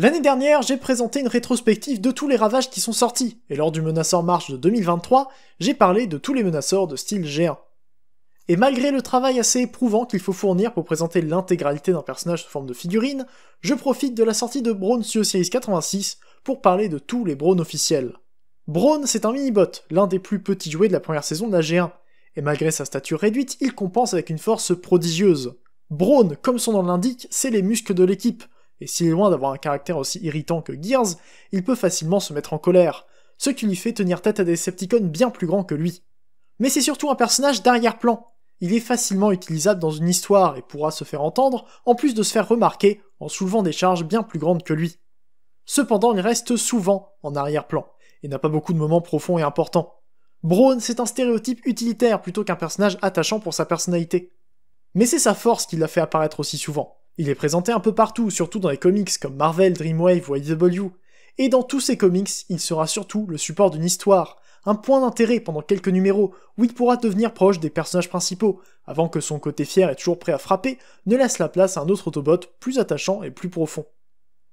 L'année dernière, j'ai présenté une rétrospective de tous les ravages qui sont sortis, et lors du Menaceur Marche de 2023, j'ai parlé de tous les menaceurs de style G1. Et malgré le travail assez éprouvant qu'il faut fournir pour présenter l'intégralité d'un personnage sous forme de figurine, je profite de la sortie de Braun Sio Series 86 pour parler de tous les Braun officiels. Braun, c'est un mini-bot, l'un des plus petits jouets de la première saison de la G1, et malgré sa stature réduite, il compense avec une force prodigieuse. Braun, comme son nom l'indique, c'est les muscles de l'équipe, et est loin d'avoir un caractère aussi irritant que Gears, il peut facilement se mettre en colère, ce qui lui fait tenir tête à des Decepticons bien plus grands que lui. Mais c'est surtout un personnage d'arrière-plan. Il est facilement utilisable dans une histoire et pourra se faire entendre, en plus de se faire remarquer en soulevant des charges bien plus grandes que lui. Cependant, il reste souvent en arrière-plan, et n'a pas beaucoup de moments profonds et importants. Braun, c'est un stéréotype utilitaire plutôt qu'un personnage attachant pour sa personnalité. Mais c'est sa force qui l'a fait apparaître aussi souvent. Il est présenté un peu partout, surtout dans les comics comme Marvel, Dreamwave ou IW. E et dans tous ces comics, il sera surtout le support d'une histoire, un point d'intérêt pendant quelques numéros où il pourra devenir proche des personnages principaux, avant que son côté fier et toujours prêt à frapper ne laisse la place à un autre Autobot plus attachant et plus profond.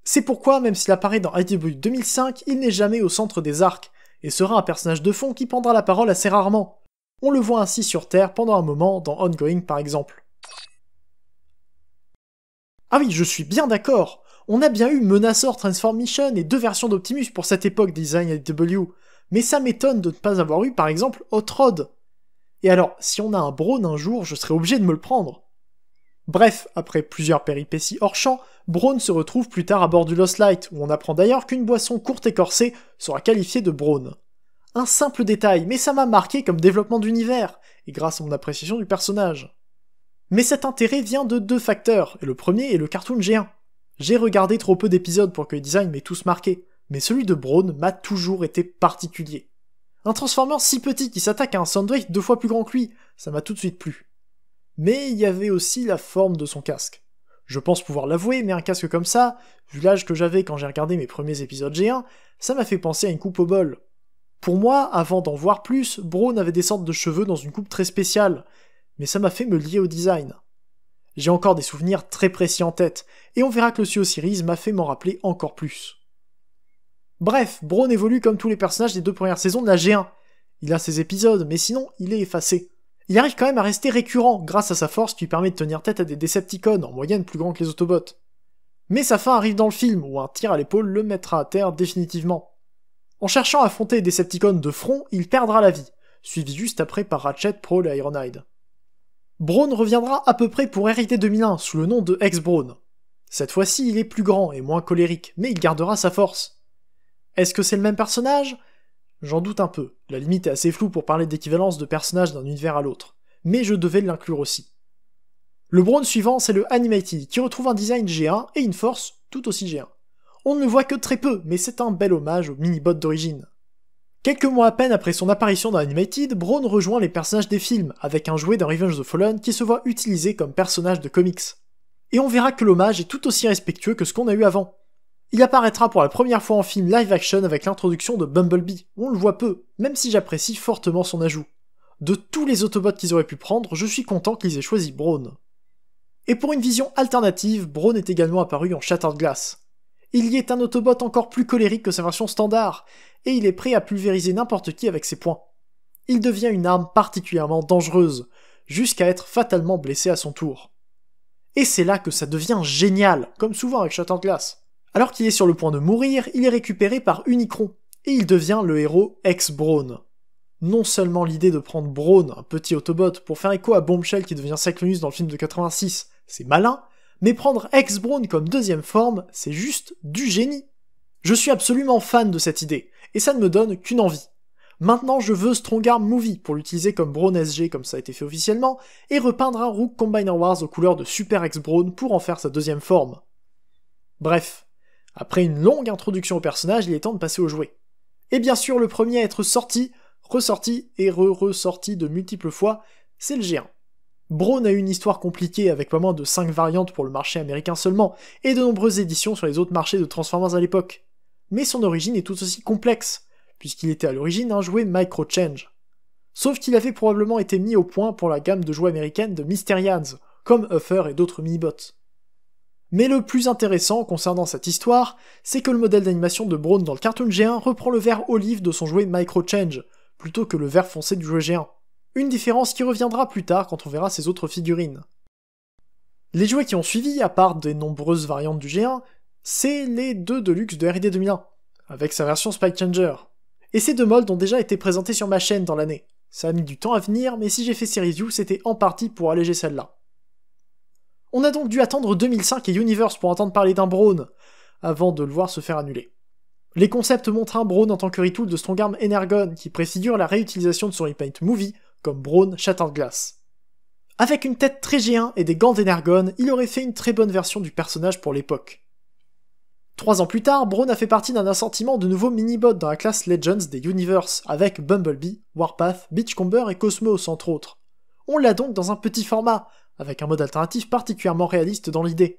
C'est pourquoi, même s'il apparaît dans IDW e 2005, il n'est jamais au centre des arcs, et sera un personnage de fond qui prendra la parole assez rarement. On le voit ainsi sur Terre pendant un moment dans Ongoing par exemple. Ah oui, je suis bien d'accord. On a bien eu Menacer Transformation et deux versions d'Optimus pour cette époque Design W, mais ça m'étonne de ne pas avoir eu par exemple Hot Rod. Et alors, si on a un Brawn un jour, je serai obligé de me le prendre. Bref, après plusieurs péripéties hors champ, Brawn se retrouve plus tard à bord du Lost Light, où on apprend d'ailleurs qu'une boisson courte et corsée sera qualifiée de Brawn. Un simple détail, mais ça m'a marqué comme développement d'univers, et grâce à mon appréciation du personnage. Mais cet intérêt vient de deux facteurs, et le premier est le cartoon géant. J'ai regardé trop peu d'épisodes pour que le design m'ait tous marqué, mais celui de Braun m'a toujours été particulier. Un Transformer si petit qui s'attaque à un Sandwich deux fois plus grand que lui, ça m'a tout de suite plu. Mais il y avait aussi la forme de son casque. Je pense pouvoir l'avouer, mais un casque comme ça, vu l'âge que j'avais quand j'ai regardé mes premiers épisodes G1, ça m'a fait penser à une coupe au bol. Pour moi, avant d'en voir plus, Braun avait des sortes de cheveux dans une coupe très spéciale, mais ça m'a fait me lier au design. J'ai encore des souvenirs très précis en tête, et on verra que le Suo m'a fait m'en rappeler encore plus. Bref, Braun évolue comme tous les personnages des deux premières saisons de la G1. Il a ses épisodes, mais sinon, il est effacé. Il arrive quand même à rester récurrent grâce à sa force qui permet de tenir tête à des Decepticons, en moyenne plus grands que les Autobots. Mais sa fin arrive dans le film, où un tir à l'épaule le mettra à terre définitivement. En cherchant à affronter les Decepticons de front, il perdra la vie, suivi juste après par Ratchet et Ironhide. Braun reviendra à peu près pour hériter 2001 sous le nom de ex-Braun. Cette fois-ci, il est plus grand et moins colérique, mais il gardera sa force. Est-ce que c'est le même personnage J'en doute un peu, la limite est assez floue pour parler d'équivalence de personnages d'un univers à l'autre, mais je devais l'inclure aussi. Le Braun suivant, c'est le Animated, qui retrouve un design G1 et une force tout aussi g On ne le voit que très peu, mais c'est un bel hommage au mini-bot d'origine. Quelques mois à peine après son apparition dans Animated, Braun rejoint les personnages des films, avec un jouet dans Revenge of the Fallen qui se voit utilisé comme personnage de comics. Et on verra que l'hommage est tout aussi respectueux que ce qu'on a eu avant. Il apparaîtra pour la première fois en film live action avec l'introduction de Bumblebee, où on le voit peu, même si j'apprécie fortement son ajout. De tous les Autobots qu'ils auraient pu prendre, je suis content qu'ils aient choisi Braun. Et pour une vision alternative, Braun est également apparu en Shattered Glass, il y est un Autobot encore plus colérique que sa version standard, et il est prêt à pulvériser n'importe qui avec ses poings. Il devient une arme particulièrement dangereuse, jusqu'à être fatalement blessé à son tour. Et c'est là que ça devient génial, comme souvent avec Glass. Alors qu'il est sur le point de mourir, il est récupéré par Unicron, et il devient le héros ex-Brawn. Non seulement l'idée de prendre Brawn, un petit Autobot, pour faire écho à Bombshell qui devient Cyclonus dans le film de 86, c'est malin, mais prendre Hexbrown comme deuxième forme, c'est juste du génie. Je suis absolument fan de cette idée, et ça ne me donne qu'une envie. Maintenant, je veux Strongarm Movie pour l'utiliser comme Brawn SG comme ça a été fait officiellement, et repeindre un Rook Combiner Wars aux couleurs de Super brown pour en faire sa deuxième forme. Bref, après une longue introduction au personnage, il est temps de passer au jouet. Et bien sûr, le premier à être sorti, ressorti et re-ressorti de multiples fois, c'est le géant. Braun a eu une histoire compliquée avec pas moins de 5 variantes pour le marché américain seulement, et de nombreuses éditions sur les autres marchés de Transformers à l'époque. Mais son origine est tout aussi complexe, puisqu'il était à l'origine un jouet micro-change. Sauf qu'il avait probablement été mis au point pour la gamme de jouets américaines de Mysterians, comme Huffer et d'autres minibots. Mais le plus intéressant concernant cette histoire, c'est que le modèle d'animation de Braun dans le cartoon G1 reprend le vert olive de son jouet Micro Change, plutôt que le vert foncé du jouet g une différence qui reviendra plus tard quand on verra ses autres figurines. Les jouets qui ont suivi, à part des nombreuses variantes du G1, c'est les deux Deluxe de R&D 2001, avec sa version Spike Changer. Et ces deux molds ont déjà été présentés sur ma chaîne dans l'année. Ça a mis du temps à venir, mais si j'ai fait ces reviews, c'était en partie pour alléger celle-là. On a donc dû attendre 2005 et Universe pour entendre parler d'un Brawn, avant de le voir se faire annuler. Les concepts montrent un Brawn en tant que retool de Strongarm Energon qui préfigure la réutilisation de son repaint movie comme Braun Shattered Glass. Avec une tête très géant et des gants d'énergone, il aurait fait une très bonne version du personnage pour l'époque. Trois ans plus tard, Braun a fait partie d'un assortiment de nouveaux mini-bots dans la classe Legends des Universe, avec Bumblebee, Warpath, Beachcomber et Cosmos entre autres. On l'a donc dans un petit format, avec un mode alternatif particulièrement réaliste dans l'idée.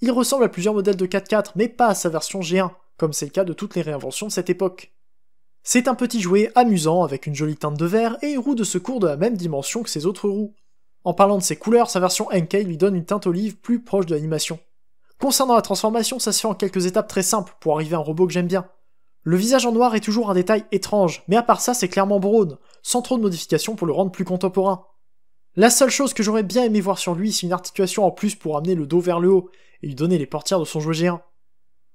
Il ressemble à plusieurs modèles de 4x4, mais pas à sa version G1, comme c'est le cas de toutes les réinventions de cette époque. C'est un petit jouet amusant avec une jolie teinte de vert et une roue de secours de la même dimension que ses autres roues. En parlant de ses couleurs, sa version NK lui donne une teinte olive plus proche de l'animation. Concernant la transformation, ça se fait en quelques étapes très simples pour arriver à un robot que j'aime bien. Le visage en noir est toujours un détail étrange, mais à part ça c'est clairement Brown, sans trop de modifications pour le rendre plus contemporain. La seule chose que j'aurais bien aimé voir sur lui, c'est une articulation en plus pour amener le dos vers le haut et lui donner les portières de son jouet géant.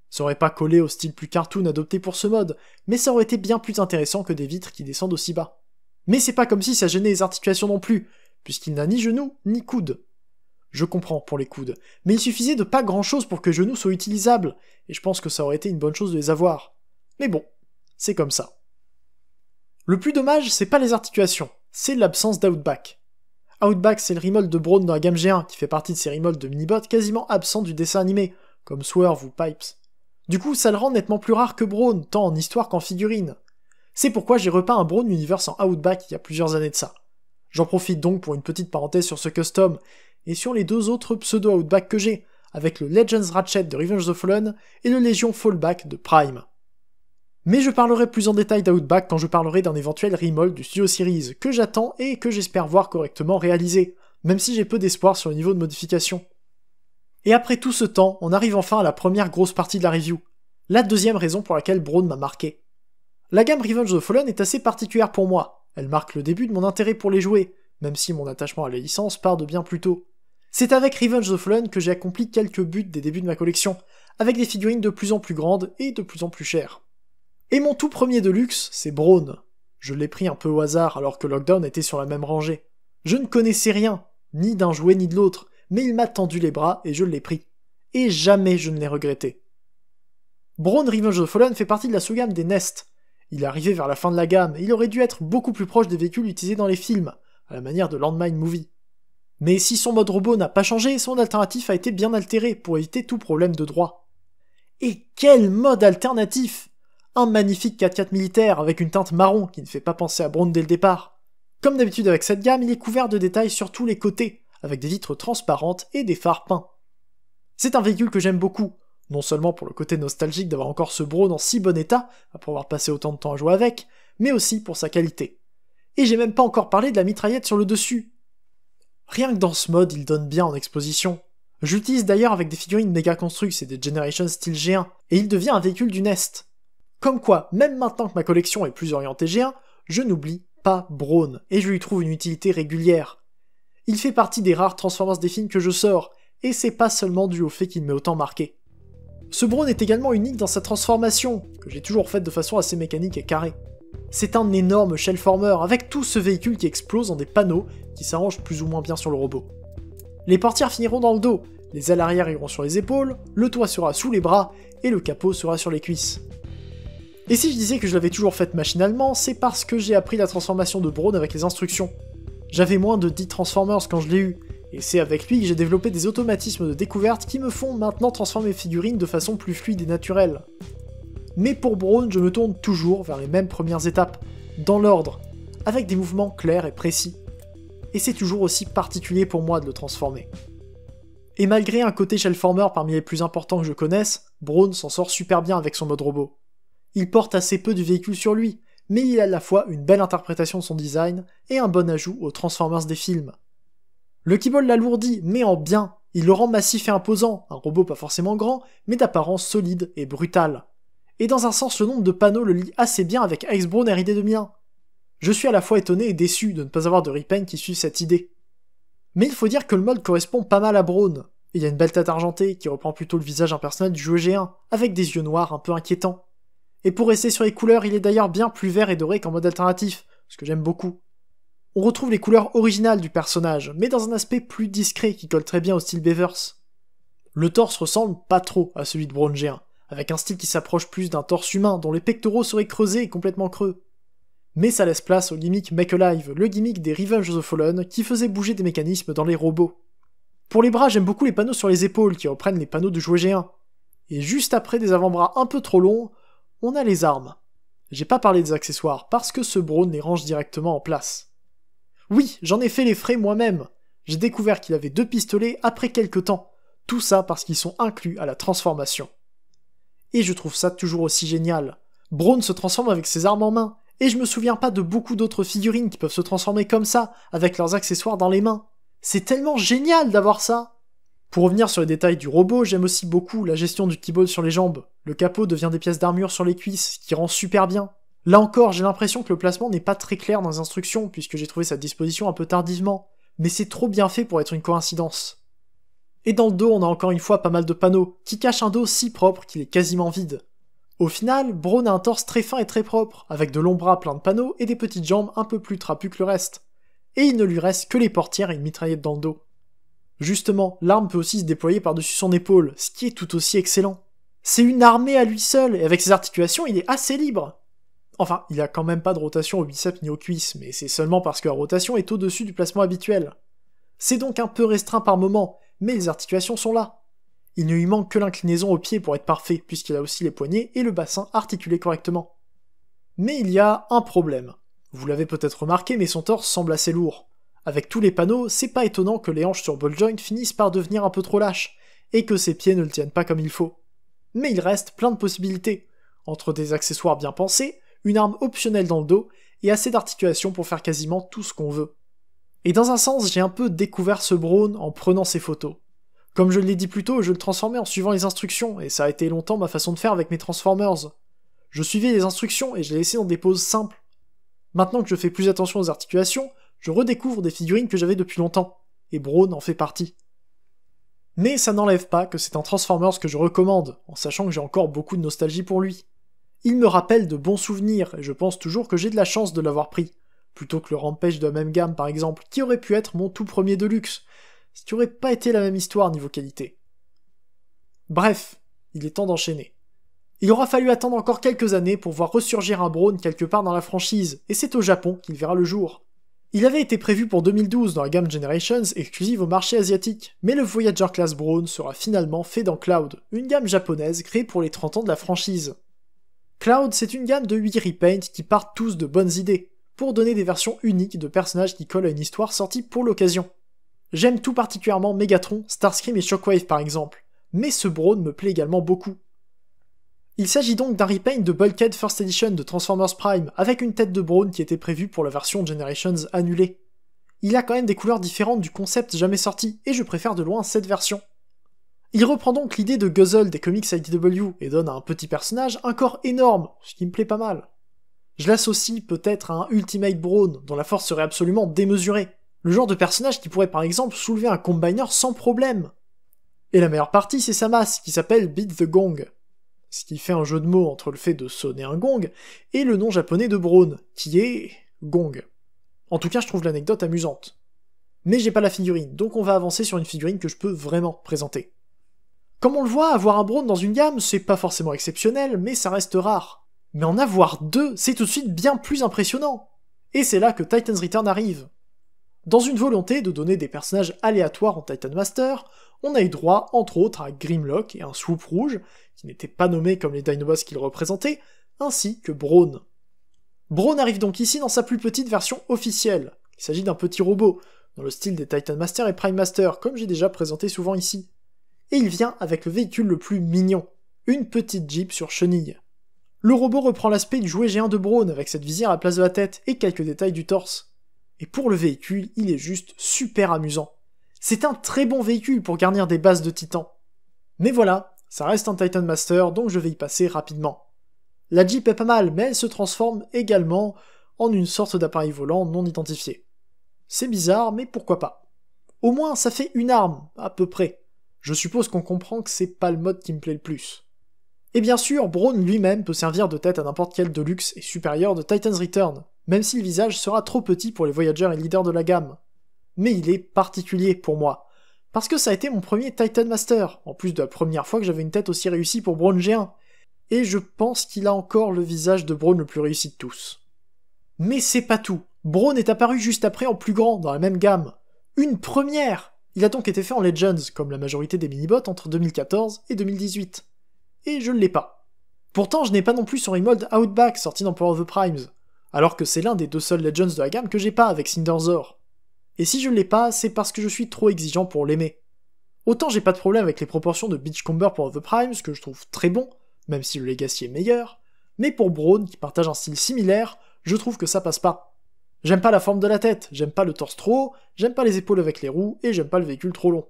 Ça aurait pas collé au style plus cartoon adopté pour ce mode, mais ça aurait été bien plus intéressant que des vitres qui descendent aussi bas. Mais c'est pas comme si ça gênait les articulations non plus, puisqu'il n'a ni genoux, ni coudes. Je comprends pour les coudes, mais il suffisait de pas grand chose pour que genoux soient utilisables, et je pense que ça aurait été une bonne chose de les avoir. Mais bon, c'est comme ça. Le plus dommage, c'est pas les articulations, c'est l'absence d'outback. Outback, c'est le remold de Braun dans la gamme G1 qui fait partie de ces remolds de minibot quasiment absents du dessin animé, comme Swerve ou Pipes. Du coup, ça le rend nettement plus rare que Brawn, tant en histoire qu'en figurine. C'est pourquoi j'ai repeint un Brawn Universe en Outback il y a plusieurs années de ça. J'en profite donc pour une petite parenthèse sur ce custom, et sur les deux autres pseudo-Outback que j'ai, avec le Legends Ratchet de Revenge of the Fallen et le Legion Fallback de Prime. Mais je parlerai plus en détail d'Outback quand je parlerai d'un éventuel remold du Studio Series, que j'attends et que j'espère voir correctement réalisé, même si j'ai peu d'espoir sur le niveau de modification. Et après tout ce temps, on arrive enfin à la première grosse partie de la review, la deuxième raison pour laquelle Braun m'a marqué. La gamme Revenge of the Fallen est assez particulière pour moi, elle marque le début de mon intérêt pour les jouets, même si mon attachement à la licence part de bien plus tôt. C'est avec Revenge of the Fallen que j'ai accompli quelques buts des débuts de ma collection, avec des figurines de plus en plus grandes et de plus en plus chères. Et mon tout premier de luxe, c'est Braun. Je l'ai pris un peu au hasard alors que Lockdown était sur la même rangée. Je ne connaissais rien, ni d'un jouet ni de l'autre, mais il m'a tendu les bras et je l'ai pris. Et jamais je ne l'ai regretté. Braun Revenge of Fallen fait partie de la sous-gamme des Nest. Il est arrivé vers la fin de la gamme et il aurait dû être beaucoup plus proche des véhicules utilisés dans les films, à la manière de Landmine Movie. Mais si son mode robot n'a pas changé, son alternatif a été bien altéré pour éviter tout problème de droit. Et quel mode alternatif Un magnifique 4 x militaire avec une teinte marron qui ne fait pas penser à Braun dès le départ. Comme d'habitude avec cette gamme, il est couvert de détails sur tous les côtés, avec des vitres transparentes et des phares peints. C'est un véhicule que j'aime beaucoup, non seulement pour le côté nostalgique d'avoir encore ce Brown en si bon état, après avoir passé autant de temps à jouer avec, mais aussi pour sa qualité. Et j'ai même pas encore parlé de la mitraillette sur le dessus. Rien que dans ce mode, il donne bien en exposition. J'utilise d'ailleurs avec des figurines méga constructs et des Generations style G1, et il devient un véhicule du Nest. Comme quoi, même maintenant que ma collection est plus orientée G1, je n'oublie pas Braun, et je lui trouve une utilité régulière. Il fait partie des rares transformations des films que je sors, et c'est pas seulement dû au fait qu'il m'ait autant marqué. Ce Braun est également unique dans sa transformation, que j'ai toujours faite de façon assez mécanique et carrée. C'est un énorme shellformer avec tout ce véhicule qui explose en des panneaux qui s'arrangent plus ou moins bien sur le robot. Les portières finiront dans le dos, les ailes arrière iront sur les épaules, le toit sera sous les bras et le capot sera sur les cuisses. Et si je disais que je l'avais toujours faite machinalement, c'est parce que j'ai appris la transformation de Braun avec les instructions, j'avais moins de 10 Transformers quand je l'ai eu, et c'est avec lui que j'ai développé des automatismes de découverte qui me font maintenant transformer figurines de façon plus fluide et naturelle. Mais pour Braun, je me tourne toujours vers les mêmes premières étapes, dans l'ordre, avec des mouvements clairs et précis. Et c'est toujours aussi particulier pour moi de le transformer. Et malgré un côté Shellformer parmi les plus importants que je connaisse, Braun s'en sort super bien avec son mode robot. Il porte assez peu de véhicule sur lui, mais il a à la fois une belle interprétation de son design et un bon ajout aux Transformers des films. Le Keyboard l'alourdit, mais en bien, il le rend massif et imposant, un robot pas forcément grand, mais d'apparence solide et brutale. Et dans un sens, le nombre de panneaux le lie assez bien avec Icebrown de mien. Je suis à la fois étonné et déçu de ne pas avoir de Ripen qui suive cette idée. Mais il faut dire que le mode correspond pas mal à Braun. Il y a une belle tête argentée qui reprend plutôt le visage impersonnel personnage du jeu G1, avec des yeux noirs un peu inquiétants. Et pour rester sur les couleurs, il est d'ailleurs bien plus vert et doré qu'en mode alternatif, ce que j'aime beaucoup. On retrouve les couleurs originales du personnage, mais dans un aspect plus discret qui colle très bien au style Bevers. Le torse ressemble pas trop à celui de Braun G1, avec un style qui s'approche plus d'un torse humain dont les pectoraux seraient creusés et complètement creux. Mais ça laisse place au gimmick Make Alive, le gimmick des Revenge of the Fallen qui faisait bouger des mécanismes dans les robots. Pour les bras, j'aime beaucoup les panneaux sur les épaules qui reprennent les panneaux du jouet G1. Et juste après des avant-bras un peu trop longs, on a les armes. J'ai pas parlé des accessoires, parce que ce Braun les range directement en place. Oui, j'en ai fait les frais moi-même. J'ai découvert qu'il avait deux pistolets après quelque temps. Tout ça parce qu'ils sont inclus à la transformation. Et je trouve ça toujours aussi génial. Braun se transforme avec ses armes en main, et je me souviens pas de beaucoup d'autres figurines qui peuvent se transformer comme ça, avec leurs accessoires dans les mains. C'est tellement génial d'avoir ça pour revenir sur les détails du robot, j'aime aussi beaucoup la gestion du keyboard sur les jambes. Le capot devient des pièces d'armure sur les cuisses, ce qui rend super bien. Là encore, j'ai l'impression que le placement n'est pas très clair dans les instructions, puisque j'ai trouvé sa disposition un peu tardivement, mais c'est trop bien fait pour être une coïncidence. Et dans le dos, on a encore une fois pas mal de panneaux, qui cachent un dos si propre qu'il est quasiment vide. Au final, Braun a un torse très fin et très propre, avec de longs bras pleins de panneaux et des petites jambes un peu plus trapues que le reste. Et il ne lui reste que les portières et une mitraillette dans le dos. Justement, l'arme peut aussi se déployer par-dessus son épaule, ce qui est tout aussi excellent. C'est une armée à lui seul, et avec ses articulations, il est assez libre. Enfin, il a quand même pas de rotation au biceps ni aux cuisses, mais c'est seulement parce que la rotation est au-dessus du placement habituel. C'est donc un peu restreint par moment, mais les articulations sont là. Il ne lui manque que l'inclinaison au pied pour être parfait, puisqu'il a aussi les poignets et le bassin articulés correctement. Mais il y a un problème. Vous l'avez peut-être remarqué, mais son torse semble assez lourd. Avec tous les panneaux, c'est pas étonnant que les hanches sur Joint finissent par devenir un peu trop lâches, et que ses pieds ne le tiennent pas comme il faut. Mais il reste plein de possibilités, entre des accessoires bien pensés, une arme optionnelle dans le dos, et assez d'articulations pour faire quasiment tout ce qu'on veut. Et dans un sens, j'ai un peu découvert ce Brown en prenant ses photos. Comme je l'ai dit plus tôt, je le transformais en suivant les instructions, et ça a été longtemps ma façon de faire avec mes Transformers. Je suivais les instructions et je les laissais dans des poses simples. Maintenant que je fais plus attention aux articulations, je redécouvre des figurines que j'avais depuis longtemps, et Braun en fait partie. Mais ça n'enlève pas que c'est un Transformers que je recommande, en sachant que j'ai encore beaucoup de nostalgie pour lui. Il me rappelle de bons souvenirs, et je pense toujours que j'ai de la chance de l'avoir pris, plutôt que le Rampage de la même gamme par exemple, qui aurait pu être mon tout premier de luxe, si tu aurait pas été la même histoire niveau qualité. Bref, il est temps d'enchaîner. Il aura fallu attendre encore quelques années pour voir ressurgir un Brawn quelque part dans la franchise, et c'est au Japon qu'il verra le jour. Il avait été prévu pour 2012 dans la gamme Generations exclusive au marché asiatique, mais le Voyager Class Brawn sera finalement fait dans Cloud, une gamme japonaise créée pour les 30 ans de la franchise. Cloud, c'est une gamme de 8 repaints qui partent tous de bonnes idées, pour donner des versions uniques de personnages qui collent à une histoire sortie pour l'occasion. J'aime tout particulièrement Megatron, Starscream et Shockwave par exemple, mais ce Brawn me plaît également beaucoup. Il s'agit donc d'un repaint de Bulkhead First Edition de Transformers Prime, avec une tête de Brawn qui était prévue pour la version Generations annulée. Il a quand même des couleurs différentes du concept jamais sorti, et je préfère de loin cette version. Il reprend donc l'idée de Guzzle des comics IDW et donne à un petit personnage un corps énorme, ce qui me plaît pas mal. Je l'associe peut-être à un Ultimate Brawn dont la force serait absolument démesurée, le genre de personnage qui pourrait par exemple soulever un combiner sans problème. Et la meilleure partie c'est sa masse qui s'appelle Beat the Gong ce qui fait un jeu de mots entre le fait de sonner un gong et le nom japonais de Braun, qui est gong. En tout cas, je trouve l'anecdote amusante. Mais j'ai pas la figurine, donc on va avancer sur une figurine que je peux vraiment présenter. Comme on le voit, avoir un Braun dans une gamme, c'est pas forcément exceptionnel, mais ça reste rare. Mais en avoir deux, c'est tout de suite bien plus impressionnant. Et c'est là que Titan's Return arrive. Dans une volonté de donner des personnages aléatoires en Titan Master, on a eu droit, entre autres, à Grimlock et un Swoop Rouge, qui n'étaient pas nommés comme les Dinobots qu'il représentait, ainsi que Braun. Braun arrive donc ici dans sa plus petite version officielle. Il s'agit d'un petit robot, dans le style des Titan Master et Prime Master, comme j'ai déjà présenté souvent ici. Et il vient avec le véhicule le plus mignon, une petite Jeep sur chenille. Le robot reprend l'aspect du jouet géant de Brawn avec cette visière à la place de la tête et quelques détails du torse. Et pour le véhicule, il est juste super amusant. C'est un très bon véhicule pour garnir des bases de titan. Mais voilà, ça reste un Titan Master, donc je vais y passer rapidement. La Jeep est pas mal, mais elle se transforme également en une sorte d'appareil volant non identifié. C'est bizarre, mais pourquoi pas. Au moins, ça fait une arme, à peu près. Je suppose qu'on comprend que c'est pas le mode qui me plaît le plus. Et bien sûr, Brown lui-même peut servir de tête à n'importe quel Deluxe et supérieur de Titan's Return, même si le visage sera trop petit pour les voyageurs et leaders de la gamme mais il est particulier pour moi. Parce que ça a été mon premier Titan Master, en plus de la première fois que j'avais une tête aussi réussie pour Braun G1. Et je pense qu'il a encore le visage de Braun le plus réussi de tous. Mais c'est pas tout. Braun est apparu juste après en plus grand, dans la même gamme. Une première Il a donc été fait en Legends, comme la majorité des mini entre 2014 et 2018. Et je ne l'ai pas. Pourtant, je n'ai pas non plus son remold Outback sorti dans Power of the Primes, alors que c'est l'un des deux seuls Legends de la gamme que j'ai pas avec Cinderzor. Et si je ne l'ai pas, c'est parce que je suis trop exigeant pour l'aimer. Autant j'ai pas de problème avec les proportions de Beachcomber pour The ce que je trouve très bon, même si le Legacy est meilleur, mais pour Brown, qui partage un style similaire, je trouve que ça passe pas. J'aime pas la forme de la tête, j'aime pas le torse trop haut, j'aime pas les épaules avec les roues, et j'aime pas le véhicule trop long.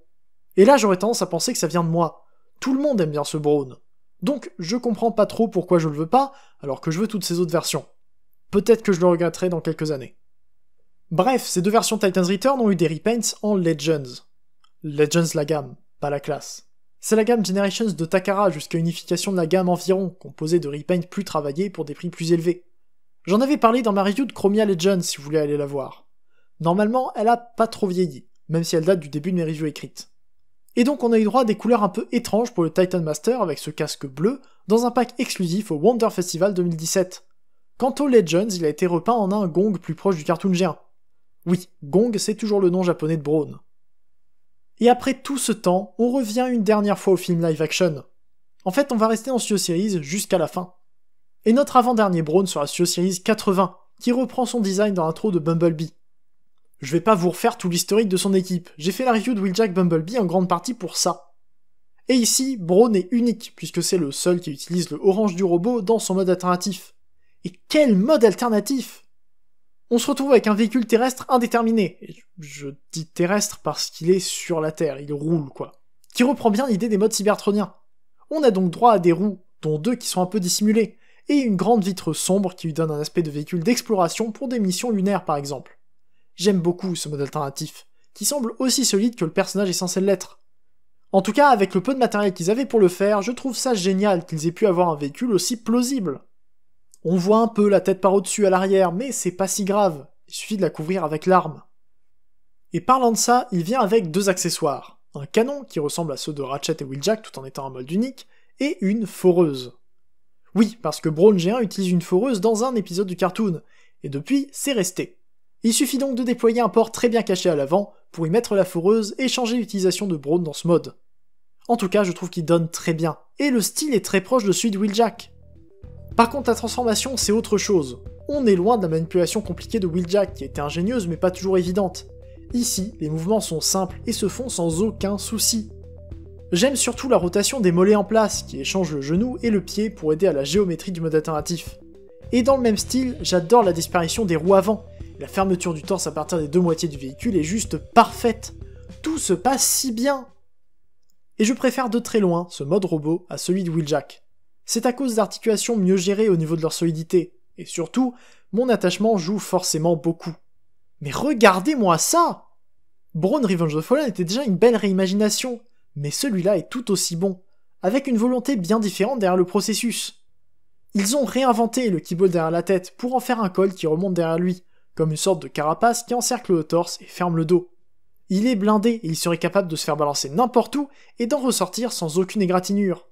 Et là j'aurais tendance à penser que ça vient de moi. Tout le monde aime bien ce Brown. Donc je comprends pas trop pourquoi je le veux pas, alors que je veux toutes ces autres versions. Peut-être que je le regretterai dans quelques années. Bref, ces deux versions Titans Return ont eu des repaints en Legends. Legends la gamme, pas la classe. C'est la gamme Generations de Takara jusqu'à unification de la gamme environ, composée de repaints plus travaillés pour des prix plus élevés. J'en avais parlé dans ma review de Chromia Legends si vous voulez aller la voir. Normalement, elle a pas trop vieilli, même si elle date du début de mes reviews écrites. Et donc on a eu droit à des couleurs un peu étranges pour le Titan Master avec ce casque bleu dans un pack exclusif au Wonder Festival 2017. Quant au Legends, il a été repeint en un gong plus proche du cartoon géant. Oui, gong, c'est toujours le nom japonais de Brown. Et après tout ce temps, on revient une dernière fois au film live action. En fait, on va rester en Studio Series jusqu'à la fin. Et notre avant-dernier Brown sera Studio Series 80, qui reprend son design dans l'intro de Bumblebee. Je vais pas vous refaire tout l'historique de son équipe, j'ai fait la review de Jack Bumblebee en grande partie pour ça. Et ici, Braun est unique, puisque c'est le seul qui utilise le orange du robot dans son mode alternatif. Et quel mode alternatif on se retrouve avec un véhicule terrestre indéterminé. je dis terrestre parce qu'il est sur la Terre, il roule quoi. Qui reprend bien l'idée des modes cybertroniens. On a donc droit à des roues, dont deux qui sont un peu dissimulées, et une grande vitre sombre qui lui donne un aspect de véhicule d'exploration pour des missions lunaires par exemple. J'aime beaucoup ce mode alternatif, qui semble aussi solide que le personnage est censé l'être. En tout cas, avec le peu de matériel qu'ils avaient pour le faire, je trouve ça génial qu'ils aient pu avoir un véhicule aussi plausible. On voit un peu la tête par au-dessus à l'arrière, mais c'est pas si grave, il suffit de la couvrir avec l'arme. Et parlant de ça, il vient avec deux accessoires, un canon qui ressemble à ceux de Ratchet et Wheeljack tout en étant un mode unique, et une foreuse. Oui, parce que G1 utilise une foreuse dans un épisode du cartoon, et depuis, c'est resté. Il suffit donc de déployer un port très bien caché à l'avant pour y mettre la foreuse et changer l'utilisation de Braun dans ce mode. En tout cas, je trouve qu'il donne très bien, et le style est très proche de celui de Wheeljack. Par contre, la transformation, c'est autre chose. On est loin de la manipulation compliquée de Wheeljack, qui était ingénieuse mais pas toujours évidente. Ici, les mouvements sont simples et se font sans aucun souci. J'aime surtout la rotation des mollets en place, qui échangent le genou et le pied pour aider à la géométrie du mode alternatif. Et dans le même style, j'adore la disparition des roues avant. La fermeture du torse à partir des deux moitiés du véhicule est juste parfaite. Tout se passe si bien. Et je préfère de très loin ce mode robot à celui de Wheeljack c'est à cause d'articulations mieux gérées au niveau de leur solidité, et surtout, mon attachement joue forcément beaucoup. Mais regardez-moi ça Brown Revenge of Fallen était déjà une belle réimagination, mais celui-là est tout aussi bon, avec une volonté bien différente derrière le processus. Ils ont réinventé le keyboard derrière la tête pour en faire un col qui remonte derrière lui, comme une sorte de carapace qui encercle le torse et ferme le dos. Il est blindé et il serait capable de se faire balancer n'importe où et d'en ressortir sans aucune égratignure.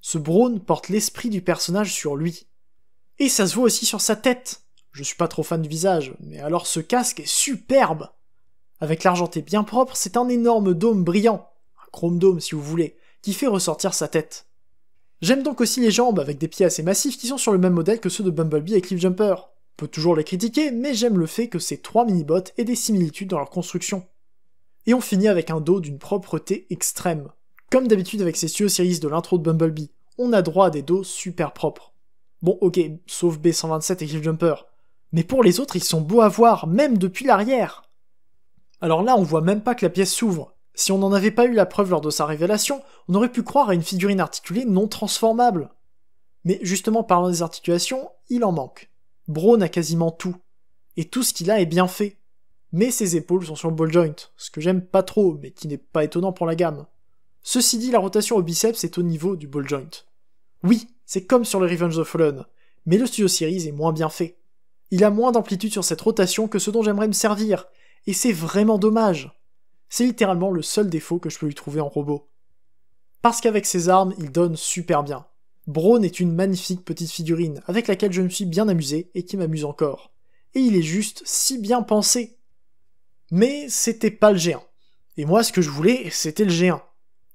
Ce brown porte l'esprit du personnage sur lui. Et ça se voit aussi sur sa tête. Je suis pas trop fan du visage, mais alors ce casque est superbe Avec l'argenté bien propre, c'est un énorme dôme brillant, un chrome dôme si vous voulez, qui fait ressortir sa tête. J'aime donc aussi les jambes avec des pieds assez massifs qui sont sur le même modèle que ceux de Bumblebee et Cliffjumper. On peut toujours les critiquer, mais j'aime le fait que ces trois mini-bots aient des similitudes dans leur construction. Et on finit avec un dos d'une propreté extrême. Comme d'habitude avec ces studios, series de l'intro de Bumblebee, on a droit à des dos super propres. Bon, ok, sauf B127 et Jumper. Mais pour les autres, ils sont beaux à voir, même depuis l'arrière. Alors là, on voit même pas que la pièce s'ouvre. Si on n'en avait pas eu la preuve lors de sa révélation, on aurait pu croire à une figurine articulée non transformable. Mais justement, parlant des articulations, il en manque. Braun a quasiment tout. Et tout ce qu'il a est bien fait. Mais ses épaules sont sur le ball joint, ce que j'aime pas trop, mais qui n'est pas étonnant pour la gamme. Ceci dit, la rotation au biceps est au niveau du ball joint. Oui, c'est comme sur le Revenge of Fallen, mais le Studio Series est moins bien fait. Il a moins d'amplitude sur cette rotation que ce dont j'aimerais me servir, et c'est vraiment dommage. C'est littéralement le seul défaut que je peux lui trouver en robot. Parce qu'avec ses armes, il donne super bien. Braun est une magnifique petite figurine avec laquelle je me suis bien amusé et qui m'amuse encore. Et il est juste si bien pensé. Mais c'était pas le géant. Et moi, ce que je voulais, c'était le géant.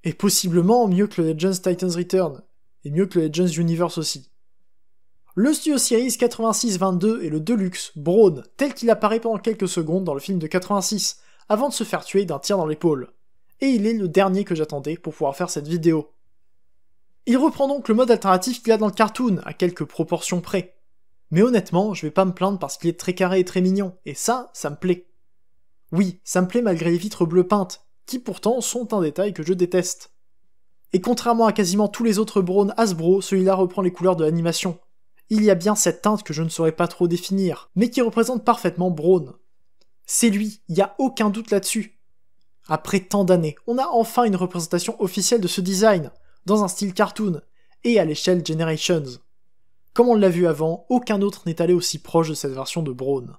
Et possiblement mieux que le Legends Titans Return, et mieux que le Legends Universe aussi. Le Studio Series 86-22 et le Deluxe Brawn, tel qu'il apparaît pendant quelques secondes dans le film de 86, avant de se faire tuer d'un tir dans l'épaule. Et il est le dernier que j'attendais pour pouvoir faire cette vidéo. Il reprend donc le mode alternatif qu'il a dans le cartoon, à quelques proportions près. Mais honnêtement, je vais pas me plaindre parce qu'il est très carré et très mignon, et ça, ça me plaît. Oui, ça me plaît malgré les vitres bleues peintes, qui pourtant sont un détail que je déteste. Et contrairement à quasiment tous les autres Brawn Hasbro, celui-là reprend les couleurs de l'animation. Il y a bien cette teinte que je ne saurais pas trop définir, mais qui représente parfaitement Braun. C'est lui, il n'y a aucun doute là-dessus. Après tant d'années, on a enfin une représentation officielle de ce design, dans un style cartoon, et à l'échelle Generations. Comme on l'a vu avant, aucun autre n'est allé aussi proche de cette version de Braun.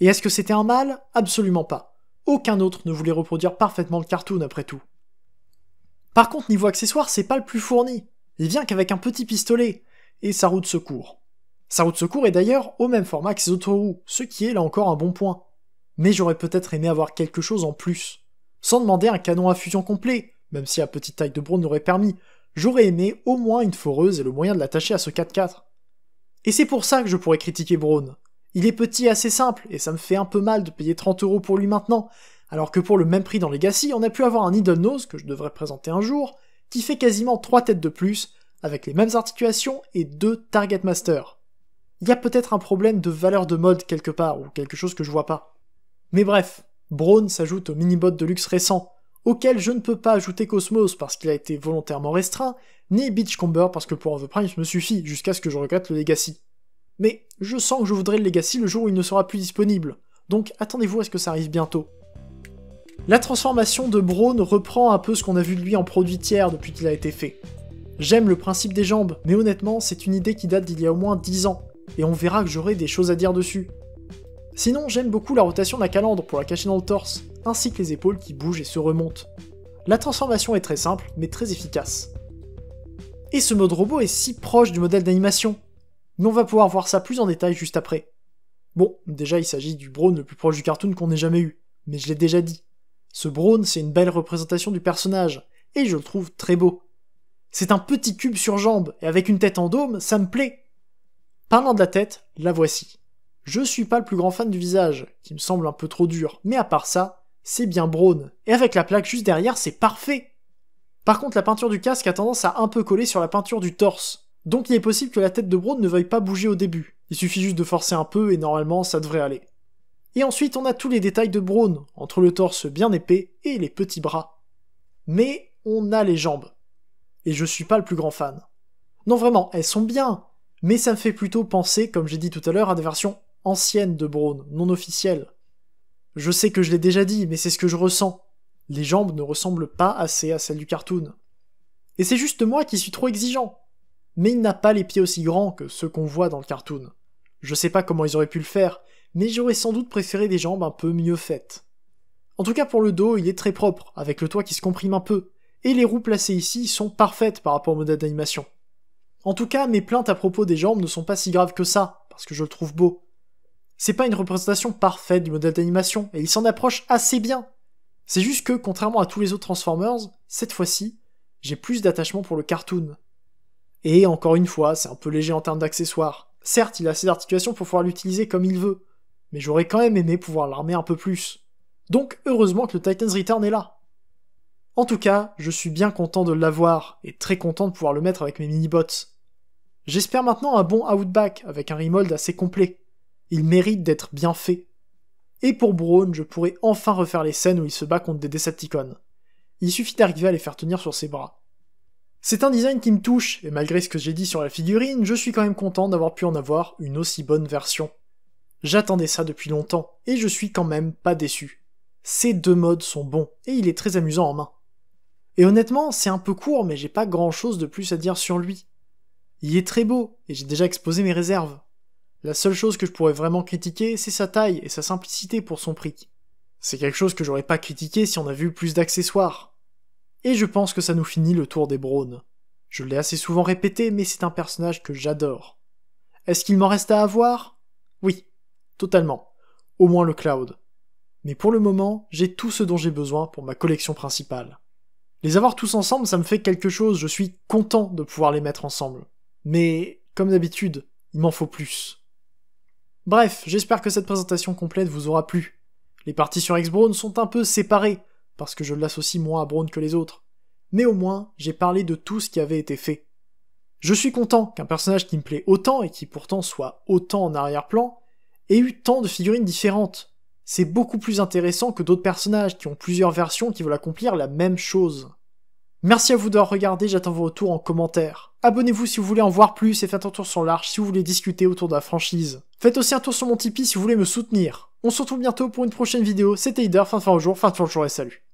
Et est-ce que c'était un mal Absolument pas. Aucun autre ne voulait reproduire parfaitement le cartoon après tout. Par contre, niveau accessoire, c'est pas le plus fourni. Il vient qu'avec un petit pistolet et sa roue de secours. Sa roue de secours est d'ailleurs au même format que ses autoroues, ce qui est là encore un bon point. Mais j'aurais peut-être aimé avoir quelque chose en plus. Sans demander un canon à fusion complet, même si la petite taille de bronze l'aurait permis, j'aurais aimé au moins une foreuse et le moyen de l'attacher à ce 4x4. Et c'est pour ça que je pourrais critiquer Braun. Il est petit et assez simple, et ça me fait un peu mal de payer 30 euros pour lui maintenant, alors que pour le même prix dans Legacy, on a pu avoir un Needle Nose, que je devrais présenter un jour, qui fait quasiment 3 têtes de plus, avec les mêmes articulations et deux Target Master. Il y a peut-être un problème de valeur de mode quelque part, ou quelque chose que je vois pas. Mais bref, Braun s'ajoute au mini-bot de luxe récent, auquel je ne peux pas ajouter Cosmos parce qu'il a été volontairement restreint, ni Beachcomber parce que pour the Prime me suffit, jusqu'à ce que je regrette le Legacy. Mais je sens que je voudrais le Legacy le jour où il ne sera plus disponible, donc attendez-vous à ce que ça arrive bientôt. La transformation de Braun reprend un peu ce qu'on a vu de lui en produit tiers depuis qu'il a été fait. J'aime le principe des jambes, mais honnêtement, c'est une idée qui date d'il y a au moins 10 ans, et on verra que j'aurai des choses à dire dessus. Sinon, j'aime beaucoup la rotation de la calandre pour la cacher dans le torse, ainsi que les épaules qui bougent et se remontent. La transformation est très simple, mais très efficace. Et ce mode robot est si proche du modèle d'animation, on va pouvoir voir ça plus en détail juste après. Bon, déjà il s'agit du braun le plus proche du cartoon qu'on ait jamais eu, mais je l'ai déjà dit. Ce Brawn, c'est une belle représentation du personnage, et je le trouve très beau. C'est un petit cube sur jambe, et avec une tête en dôme, ça me plaît. Parlant de la tête, la voici. Je suis pas le plus grand fan du visage, qui me semble un peu trop dur, mais à part ça, c'est bien Braun, et avec la plaque juste derrière, c'est parfait. Par contre, la peinture du casque a tendance à un peu coller sur la peinture du torse, donc il est possible que la tête de Brown ne veuille pas bouger au début. Il suffit juste de forcer un peu et normalement ça devrait aller. Et ensuite on a tous les détails de Brown, entre le torse bien épais et les petits bras. Mais on a les jambes. Et je suis pas le plus grand fan. Non vraiment, elles sont bien, mais ça me fait plutôt penser, comme j'ai dit tout à l'heure, à des versions anciennes de Brown, non officielles. Je sais que je l'ai déjà dit, mais c'est ce que je ressens. Les jambes ne ressemblent pas assez à celles du cartoon. Et c'est juste moi qui suis trop exigeant mais il n'a pas les pieds aussi grands que ceux qu'on voit dans le cartoon. Je sais pas comment ils auraient pu le faire, mais j'aurais sans doute préféré des jambes un peu mieux faites. En tout cas pour le dos, il est très propre, avec le toit qui se comprime un peu, et les roues placées ici sont parfaites par rapport au modèle d'animation. En tout cas, mes plaintes à propos des jambes ne sont pas si graves que ça, parce que je le trouve beau. C'est pas une représentation parfaite du modèle d'animation, et il s'en approche assez bien. C'est juste que, contrairement à tous les autres Transformers, cette fois-ci, j'ai plus d'attachement pour le cartoon, et encore une fois, c'est un peu léger en termes d'accessoires. Certes, il a assez articulations pour pouvoir l'utiliser comme il veut, mais j'aurais quand même aimé pouvoir l'armer un peu plus. Donc heureusement que le Titan's Return est là. En tout cas, je suis bien content de l'avoir, et très content de pouvoir le mettre avec mes mini-bots. J'espère maintenant un bon Outback, avec un remold assez complet. Il mérite d'être bien fait. Et pour Brown, je pourrais enfin refaire les scènes où il se bat contre des Decepticons. Il suffit d'arriver à les faire tenir sur ses bras. C'est un design qui me touche, et malgré ce que j'ai dit sur la figurine, je suis quand même content d'avoir pu en avoir une aussi bonne version. J'attendais ça depuis longtemps, et je suis quand même pas déçu. Ces deux modes sont bons, et il est très amusant en main. Et honnêtement, c'est un peu court, mais j'ai pas grand chose de plus à dire sur lui. Il est très beau, et j'ai déjà exposé mes réserves. La seule chose que je pourrais vraiment critiquer, c'est sa taille et sa simplicité pour son prix. C'est quelque chose que j'aurais pas critiqué si on a vu plus d'accessoires. Et je pense que ça nous finit le tour des Brawn. Je l'ai assez souvent répété, mais c'est un personnage que j'adore. Est-ce qu'il m'en reste à avoir Oui, totalement. Au moins le cloud. Mais pour le moment, j'ai tout ce dont j'ai besoin pour ma collection principale. Les avoir tous ensemble, ça me fait quelque chose, je suis content de pouvoir les mettre ensemble. Mais, comme d'habitude, il m'en faut plus. Bref, j'espère que cette présentation complète vous aura plu. Les parties sur x brawn sont un peu séparées, parce que je l'associe moins à Braun que les autres. Mais au moins, j'ai parlé de tout ce qui avait été fait. Je suis content qu'un personnage qui me plaît autant et qui pourtant soit autant en arrière-plan ait eu tant de figurines différentes. C'est beaucoup plus intéressant que d'autres personnages qui ont plusieurs versions qui veulent accomplir la même chose. Merci à vous d'avoir regardé, j'attends vos retours en commentaire. Abonnez-vous si vous voulez en voir plus et faites un tour sur l'Arche si vous voulez discuter autour de la franchise. Faites aussi un tour sur mon Tipeee si vous voulez me soutenir. On se retrouve bientôt pour une prochaine vidéo, c'était Ider, fin de fin au jour, fin de fin au jour et salut.